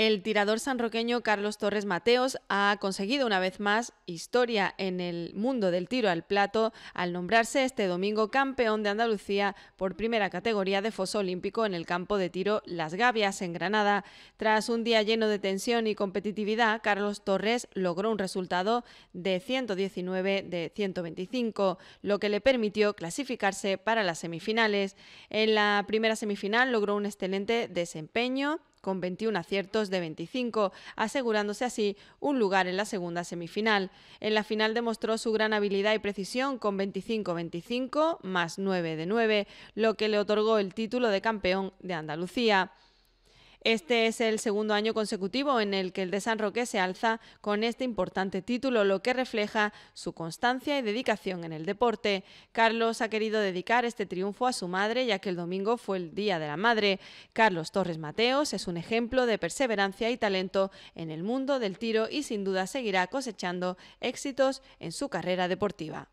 El tirador sanroqueño Carlos Torres Mateos ha conseguido una vez más historia en el mundo del tiro al plato al nombrarse este domingo campeón de Andalucía por primera categoría de foso olímpico en el campo de tiro Las Gavias en Granada. Tras un día lleno de tensión y competitividad, Carlos Torres logró un resultado de 119 de 125, lo que le permitió clasificarse para las semifinales. En la primera semifinal logró un excelente desempeño con 21 aciertos de 25, asegurándose así un lugar en la segunda semifinal. En la final demostró su gran habilidad y precisión con 25-25 más 9 de 9, lo que le otorgó el título de campeón de Andalucía. Este es el segundo año consecutivo en el que el de San Roque se alza con este importante título, lo que refleja su constancia y dedicación en el deporte. Carlos ha querido dedicar este triunfo a su madre, ya que el domingo fue el Día de la Madre. Carlos Torres Mateos es un ejemplo de perseverancia y talento en el mundo del tiro y sin duda seguirá cosechando éxitos en su carrera deportiva.